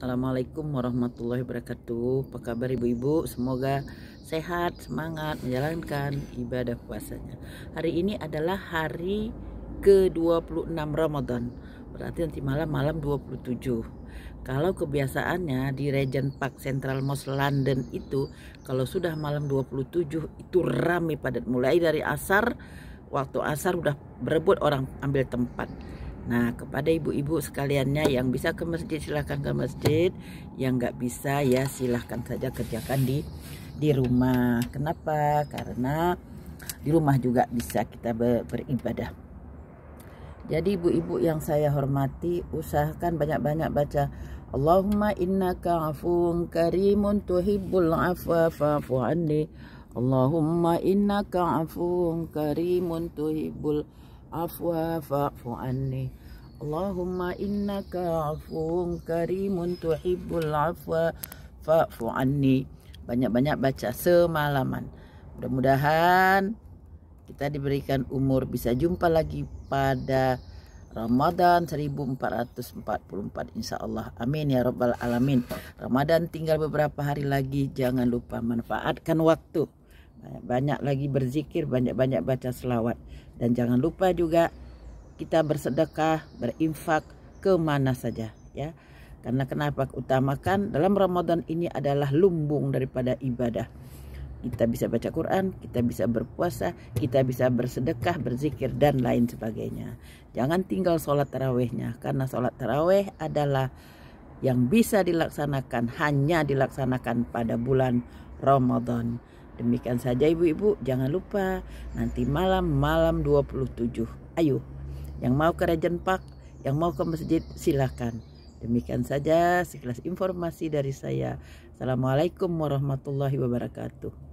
Assalamualaikum warahmatullahi wabarakatuh. Apa kabar ibu-ibu? Semoga sehat, semangat menjalankan ibadah puasanya. Hari ini adalah hari ke-26 Ramadan. Berarti nanti malam malam 27. Kalau kebiasaannya di Regent Park Central Mosque London itu kalau sudah malam 27 itu ramai padat mulai dari asar waktu asar udah berebut orang ambil tempat Nah kepada ibu-ibu sekaliannya yang bisa ke masjid silahkan ke masjid Yang nggak bisa ya silahkan saja kerjakan di di rumah Kenapa? Karena di rumah juga bisa kita ber, beribadah Jadi ibu-ibu yang saya hormati usahakan banyak-banyak baca Allahumma innaka afuun karimun tuhibbul afwa fa'fu anni Allahumma innaka afuun karimun tuhibbul afwa fa'fu anni Allahumma innaka afuun karimun tuhibbul afwa fa'fu anni. Banyak-banyak baca semalaman. Mudah-mudahan kita diberikan umur bisa jumpa lagi pada Ramadan 1444 Insya Allah amin ya rabbal alamin Ramadan tinggal beberapa hari lagi jangan lupa manfaatkan waktu banyak-banyak lagi berzikir banyak-banyak baca selawat dan jangan lupa juga kita bersedekah, berinfak ke mana saja ya. Karena kenapa utamakan dalam Ramadan ini adalah lumbung daripada ibadah. Kita bisa baca Quran, kita bisa berpuasa, kita bisa bersedekah, berzikir dan lain sebagainya. Jangan tinggal sholat tarawehnya karena sholat taraweh adalah yang bisa dilaksanakan hanya dilaksanakan pada bulan Ramadan. Demikian saja ibu-ibu, jangan lupa nanti malam malam 27. Ayo yang mau ke Rajan Park, yang mau ke masjid silahkan. Demikian saja sekilas informasi dari saya. Assalamualaikum warahmatullahi wabarakatuh.